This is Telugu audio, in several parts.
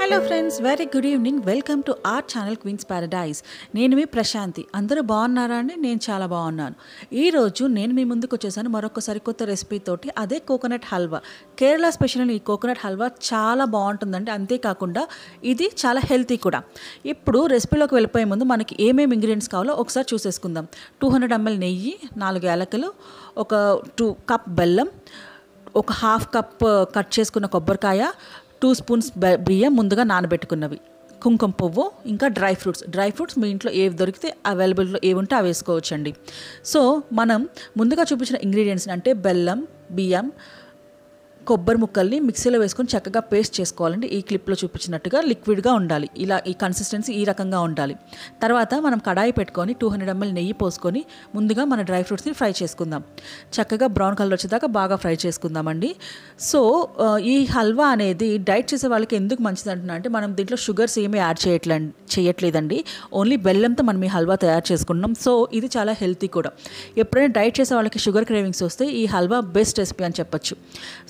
hello friends very good evening welcome to our channel Queens Paradise నేను మీ ప్రశాంతి అందరూ బాగున్నారా అండి నేను చాలా బాగున్నాను ఈరోజు నేను మీ ముందుకు వచ్చేసాను మరొకసారి కొత్త రెసిపీతోటి అదే కోకోనట్ హల్వా కేరళ స్పెషల్ ఈ కోకోనట్ హల్వా చాలా బాగుంటుందండి అంతేకాకుండా ఇది చాలా హెల్తీ కూడా ఇప్పుడు రెసిపీలోకి వెళ్ళిపోయే ముందు మనకి ఏమేమి ఇంగ్రీడియంట్స్ కావాలో ఒకసారి చూసేసుకుందాం టూ హండ్రెడ్ ఎంఎల్ నెయ్యి నాలుగు ఏలకలు ఒక టూ కప్ బెల్లం ఒక హాఫ్ కప్ కట్ చేసుకున్న కొబ్బరికాయ టూ స్పూన్స్ బియ్యం ముందుగా నానబెట్టుకున్నవి కుంకుమ పువ్వు ఇంకా డ్రై ఫ్రూట్స్ డ్రై ఫ్రూట్స్ మీ ఇంట్లో ఏవి దొరికితే అవైలబుల్లో ఏవి ఉంటే అవి వేసుకోవచ్చండి సో మనం ముందుగా చూపించిన ఇంగ్రీడియంట్స్ అంటే బెల్లం బియ్యం కొబ్బరి ముక్కల్ని మిక్సీలో వేసుకొని చక్కగా పేస్ట్ చేసుకోవాలండి ఈ క్లిప్లో చూపించినట్టుగా లిక్విడ్గా ఉండాలి ఇలా ఈ కన్సిస్టెన్సీ ఈ రకంగా ఉండాలి తర్వాత మనం కడాయి పెట్టుకొని టూ హండ్రెడ్ ఎంఎల్ నెయ్యి పోసుకొని ముందుగా మన డ్రై ఫ్రూట్స్ని ఫ్రై చేసుకుందాం చక్కగా బ్రౌన్ కలర్ వచ్చేదాకా బాగా ఫ్రై చేసుకుందామండి సో ఈ హల్వా అనేది డైట్ చేసే వాళ్ళకి ఎందుకు మంచిది అంటున్నా అంటే మనం దీంట్లో షుగర్స్ ఏమీ యాడ్ చేయట్లే చేయట్లేదండి ఓన్లీ బెల్లంతో మనం ఈ హల్వా తయారు చేసుకున్నాం సో ఇది చాలా హెల్తీ కూడా ఎప్పుడైనా డైట్ చేసే వాళ్ళకి షుగర్ క్రేవింగ్స్ వస్తే ఈ హల్వా బెస్ట్ రెసిపీ అని చెప్పొచ్చు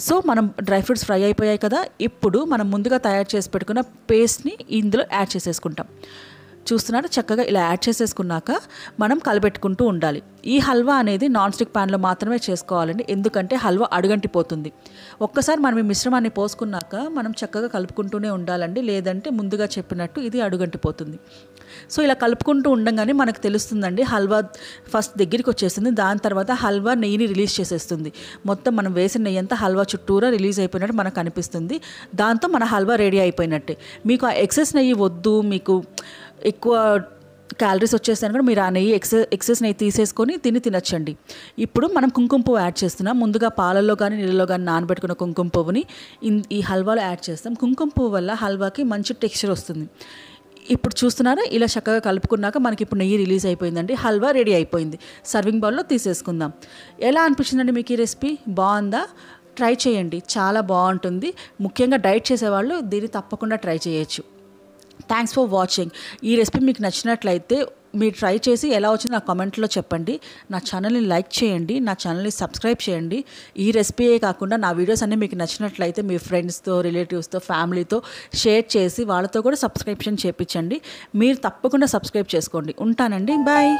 సో మనం డ్రై ఫ్రూట్స్ ఫ్రై అయిపోయాయి కదా ఇప్పుడు మనం ముందుగా తయారు చేసి పెట్టుకున్న పేస్ట్ని ఇందులో యాడ్ చేసేసుకుంటాం చూస్తున్నారు చక్కగా ఇలా యాడ్ చేసేసుకున్నాక మనం కలబెట్టుకుంటూ ఉండాలి ఈ హల్వా అనేది నాన్ స్టిక్ ప్యాన్లో మాత్రమే చేసుకోవాలండి ఎందుకంటే హల్వా అడుగంటిపోతుంది ఒక్కసారి మనం ఈ మిశ్రమాన్ని పోసుకున్నాక మనం చక్కగా కలుపుకుంటూనే ఉండాలండి లేదంటే ముందుగా చెప్పినట్టు ఇది అడుగంటిపోతుంది సో ఇలా కలుపుకుంటూ ఉండగానే మనకు తెలుస్తుందండి హల్వా ఫస్ట్ దగ్గరికి వచ్చేస్తుంది దాని తర్వాత హల్వా నెయ్యిని రిలీజ్ చేసేస్తుంది మొత్తం మనం వేసిన నెయ్యి అంతా హల్వా చుట్టూరా రిలీజ్ అయిపోయినట్టు మనకు అనిపిస్తుంది దాంతో మన హల్వా రెడీ అయిపోయినట్టే మీకు ఆ ఎక్సెస్ నెయ్యి వద్దు మీకు ఎక్కువ క్యాలరీస్ వచ్చేస్తాను కూడా మీరు ఆ నెయ్యి ఎక్సెస్ ఎక్సెస్ నెయ్యి తీసేసుకొని తిని తినచ్చండి ఇప్పుడు మనం కుంకుమ పువ్వు యాడ్ చేస్తున్నాం ముందుగా పాలల్లో కానీ నీళ్ళలో కానీ నానబెట్టుకున్న కుంకుమ పువ్వుని ఈ హల్వాలో యాడ్ చేస్తాం కుంకుమ పువ్వు వల్ల హల్వాకి మంచి టెక్స్చర్ వస్తుంది ఇప్పుడు చూస్తున్నారా ఇలా చక్కగా కలుపుకున్నాక మనకి ఇప్పుడు నెయ్యి రిలీజ్ అయిపోయిందండి హల్వా రెడీ అయిపోయింది సర్వింగ్ బౌల్లో తీసేసుకుందాం ఎలా అనిపించిందండి మీకు ఈ రెసిపీ బాగుందా ట్రై చేయండి చాలా బాగుంటుంది ముఖ్యంగా డైట్ చేసేవాళ్ళు దీన్ని తప్పకుండా ట్రై చేయొచ్చు థ్యాంక్స్ ఫర్ వాచింగ్ ఈ రెసిపీ మీకు నచ్చినట్లయితే మీరు ట్రై చేసి ఎలా వచ్చింది నా కామెంట్లో చెప్పండి నా ఛానల్ని లైక్ చేయండి నా ఛానల్ని సబ్స్క్రైబ్ చేయండి ఈ రెసిపీయే కాకుండా నా వీడియోస్ అన్నీ మీకు నచ్చినట్లయితే మీ ఫ్రెండ్స్తో రిలేటివ్స్తో ఫ్యామిలీతో షేర్ చేసి వాళ్ళతో కూడా సబ్స్క్రిప్షన్ చేయించండి మీరు తప్పకుండా సబ్స్క్రైబ్ చేసుకోండి ఉంటానండి బాయ్